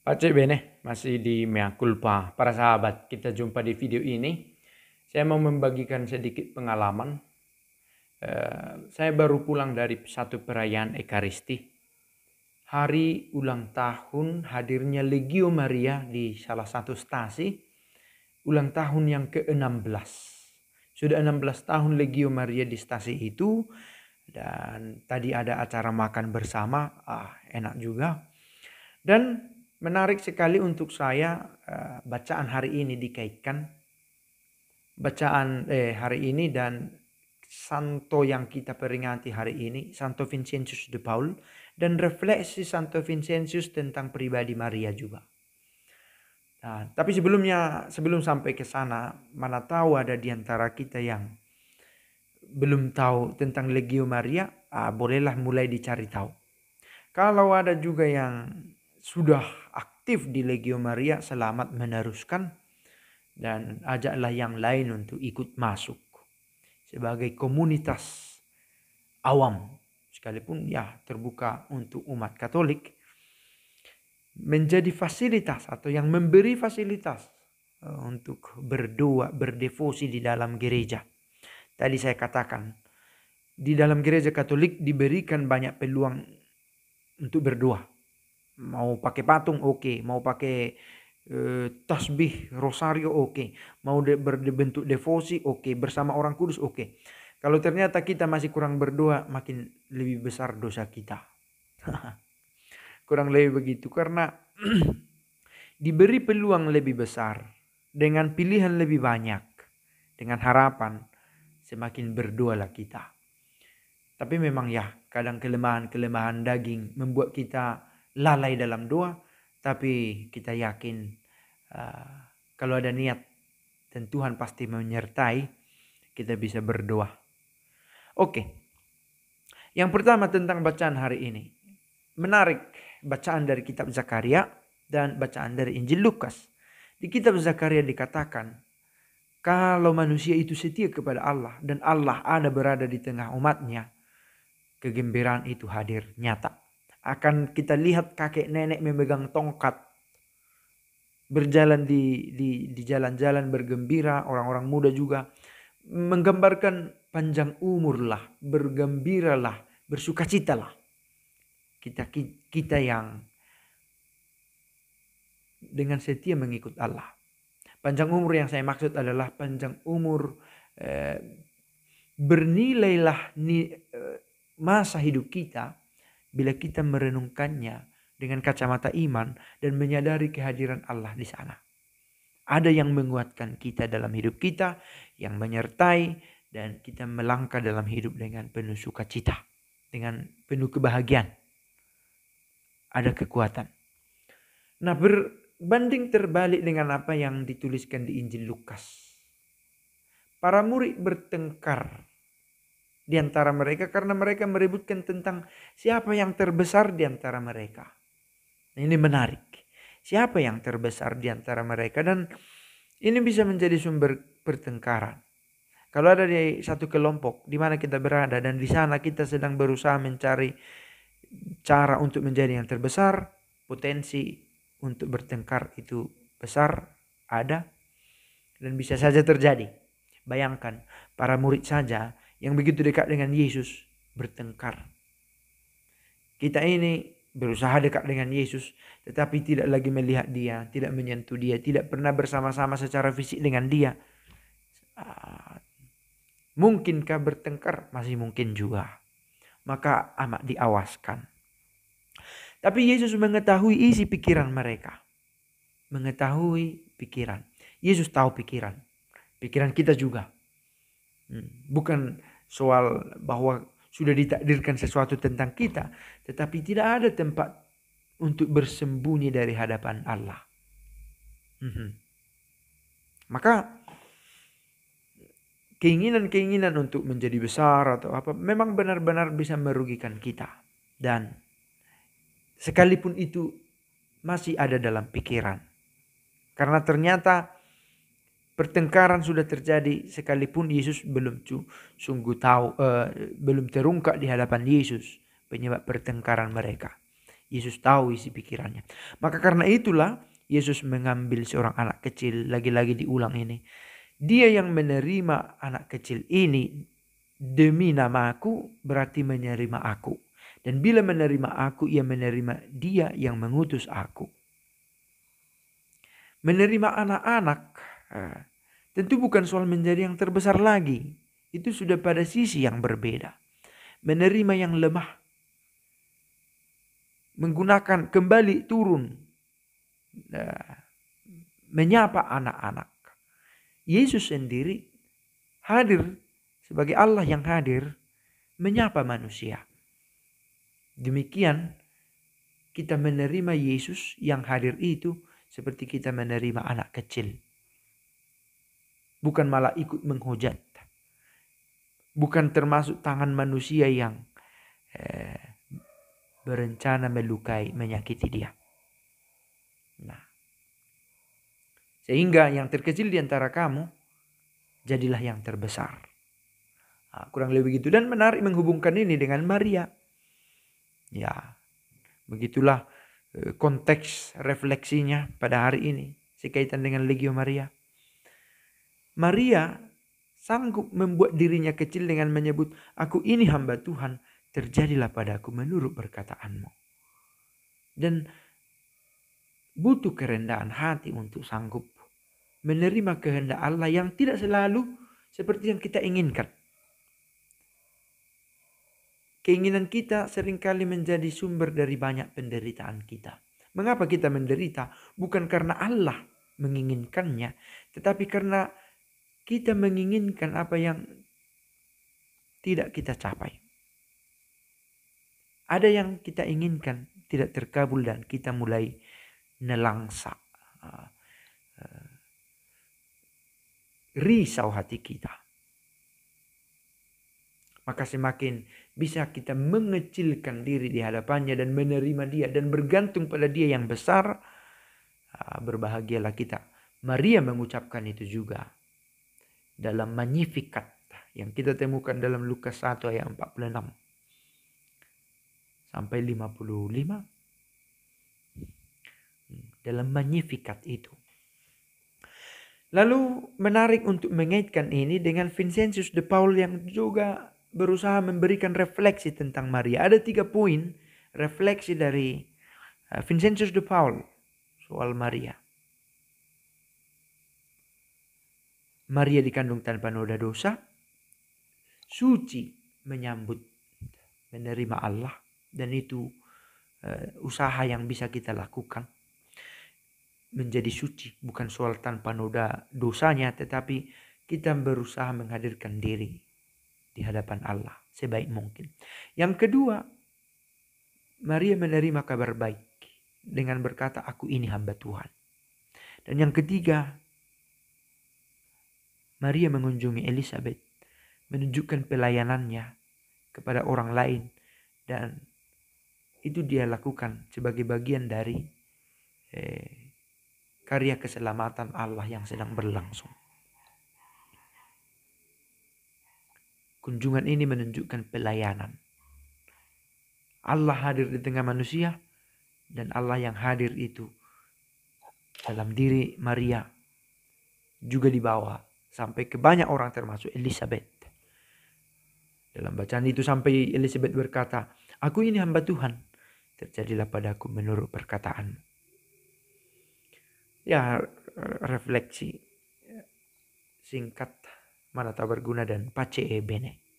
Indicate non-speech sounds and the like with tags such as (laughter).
Pace bene, masih di mea culpa para sahabat. Kita jumpa di video ini. Saya mau membagikan sedikit pengalaman. Eh, saya baru pulang dari satu perayaan Ekaristi. Hari ulang tahun hadirnya Legio Maria di salah satu stasi. Ulang tahun yang ke-16. Sudah 16 tahun Legio Maria di stasi itu. Dan tadi ada acara makan bersama. Ah, enak juga. Dan Menarik sekali untuk saya eh, bacaan hari ini dikaitkan bacaan eh, hari ini dan santo yang kita peringati hari ini, Santo Vincentius de Paul, dan refleksi Santo Vincentius tentang pribadi Maria juga. Nah, tapi sebelumnya, sebelum sampai ke sana, mana tahu ada di antara kita yang belum tahu tentang Legio Maria, ah, bolehlah mulai dicari tahu. Kalau ada juga yang sudah aktif di Legio Maria selamat meneruskan dan ajaklah yang lain untuk ikut masuk sebagai komunitas awam sekalipun ya terbuka untuk umat Katolik menjadi fasilitas atau yang memberi fasilitas eh, untuk berdoa berdevosi di dalam gereja. Tadi saya katakan di dalam gereja Katolik diberikan banyak peluang untuk berdoa mau pakai patung oke okay. mau pakai eh, tasbih rosario oke okay. mau de berbentuk devosi oke okay. bersama orang kudus oke okay. kalau ternyata kita masih kurang berdoa makin lebih besar dosa kita (laughs) kurang lebih begitu karena (clears throat) diberi peluang lebih besar dengan pilihan lebih banyak dengan harapan semakin berdoalah kita tapi memang ya kadang kelemahan-kelemahan daging membuat kita lalai dalam doa, tapi kita yakin uh, kalau ada niat dan Tuhan pasti menyertai, kita bisa berdoa. Oke. Yang pertama tentang bacaan hari ini. Menarik bacaan dari kitab Zakaria dan bacaan dari Injil Lukas. Di kitab Zakaria dikatakan, kalau manusia itu setia kepada Allah dan Allah ada berada di tengah umatnya, kegembiraan itu hadir nyata akan kita lihat kakek nenek memegang tongkat berjalan di di jalan-jalan bergembira orang-orang muda juga menggambarkan panjang umurlah bergembiralah bersukacitalah kita kita yang dengan setia mengikut Allah panjang umur yang saya maksud adalah panjang umur eh, bernilailah ni, eh, masa hidup kita bila kita merenungkannya dengan kacamata iman dan menyadari kehadiran Allah di sana. Ada yang menguatkan kita dalam hidup kita, yang menyertai dan kita melangkah dalam hidup dengan penuh sukacita, dengan penuh kebahagiaan. Ada kekuatan. Nah, berbanding terbalik dengan apa yang dituliskan di Injil Lukas. Para murid bertengkar di antara mereka karena mereka meributkan tentang siapa yang terbesar di antara mereka. Nah, ini menarik. Siapa yang terbesar di antara mereka dan ini bisa menjadi sumber pertengkaran. Kalau ada di satu kelompok di mana kita berada dan di sana kita sedang berusaha mencari cara untuk menjadi yang terbesar, potensi untuk bertengkar itu besar ada dan bisa saja terjadi. Bayangkan para murid saja yang begitu dekat dengan Yesus bertengkar. Kita ini berusaha dekat dengan Yesus tetapi tidak lagi melihat dia, tidak menyentuh dia, tidak pernah bersama-sama secara fisik dengan dia. Ah, mungkinkah bertengkar? Masih mungkin juga. Maka amat diawaskan. Tapi Yesus mengetahui isi pikiran mereka. Mengetahui pikiran. Yesus tahu pikiran. Pikiran kita juga. Hmm, bukan soal bahwa sudah ditakdirkan sesuatu tentang kita, tetapi tidak ada tempat untuk bersembunyi dari hadapan Allah. Hmm. Maka keinginan-keinginan untuk menjadi besar atau apa memang benar-benar bisa merugikan kita dan sekalipun itu masih ada dalam pikiran. Karena ternyata Pertengkaran sudah terjadi sekalipun Yesus belum sungguh tahu uh, belum terungkap di hadapan Yesus penyebab pertengkaran mereka. Yesus tahu isi pikirannya. Maka karena itulah Yesus mengambil seorang anak kecil lagi-lagi diulang ini. Dia yang menerima anak kecil ini demi namaku berarti menerima aku. Dan bila menerima aku ia menerima dia yang mengutus aku. Menerima anak-anak Nah, tentu bukan soal menjadi yang terbesar lagi. Itu sudah pada sisi yang berbeda. Menerima yang lemah. Menggunakan kembali turun. Nah, menyapa anak-anak. Yesus sendiri hadir sebagai Allah yang hadir menyapa manusia. Demikian kita menerima Yesus yang hadir itu seperti kita menerima anak kecil bukan malah ikut menghujat. Bukan termasuk tangan manusia yang eh, berencana melukai, menyakiti dia. Nah, sehingga yang terkecil di antara kamu jadilah yang terbesar. Nah, kurang lebih begitu dan menarik menghubungkan ini dengan Maria. Ya, begitulah eh, konteks refleksinya pada hari ini sekaitan dengan Legio Maria. Maria sanggup membuat dirinya kecil dengan menyebut, "Aku ini hamba Tuhan, terjadilah padaku menurut perkataanmu." Dan butuh kerendahan hati untuk sanggup menerima kehendak Allah yang tidak selalu seperti yang kita inginkan. Keinginan kita seringkali menjadi sumber dari banyak penderitaan kita. Mengapa kita menderita? Bukan karena Allah menginginkannya, tetapi karena kita menginginkan apa yang tidak kita capai. Ada yang kita inginkan tidak terkabul dan kita mulai nelangsa. Ah, ah, risau hati kita. Maka semakin bisa kita mengecilkan diri di hadapannya dan menerima dia dan bergantung pada dia yang besar. Ah, berbahagialah kita. Maria mengucapkan itu juga dalam Magnificat yang kita temukan dalam Lukas 1 ayat 46 sampai 55 hmm, dalam Magnificat itu. Lalu menarik untuk mengaitkan ini dengan Vincentius de Paul yang juga berusaha memberikan refleksi tentang Maria. Ada tiga poin refleksi dari eh, Vincentius de Paul soal Maria. Maria dikandung tanpa noda dosa, suci menyambut menerima Allah dan itu uh, usaha yang bisa kita lakukan menjadi suci bukan soal tanpa noda dosanya tetapi kita berusaha menghadirkan diri di hadapan Allah sebaik mungkin. Yang kedua, Maria menerima kabar baik dengan berkata aku ini hamba Tuhan. Dan yang ketiga, Maria mengunjungi Elizabeth, menunjukkan pelayanannya kepada orang lain dan itu dia lakukan sebagai bagian dari eh, karya keselamatan Allah yang sedang berlangsung. Kunjungan ini menunjukkan pelayanan. Allah hadir di tengah manusia dan Allah yang hadir itu dalam diri Maria juga dibawa sampai ke banyak orang termasuk Elizabeth. Dalam bacaan itu sampai Elizabeth berkata, Aku ini hamba Tuhan, terjadilah padaku menurut perkataan Ya, refleksi singkat, mana tak berguna dan pace bene.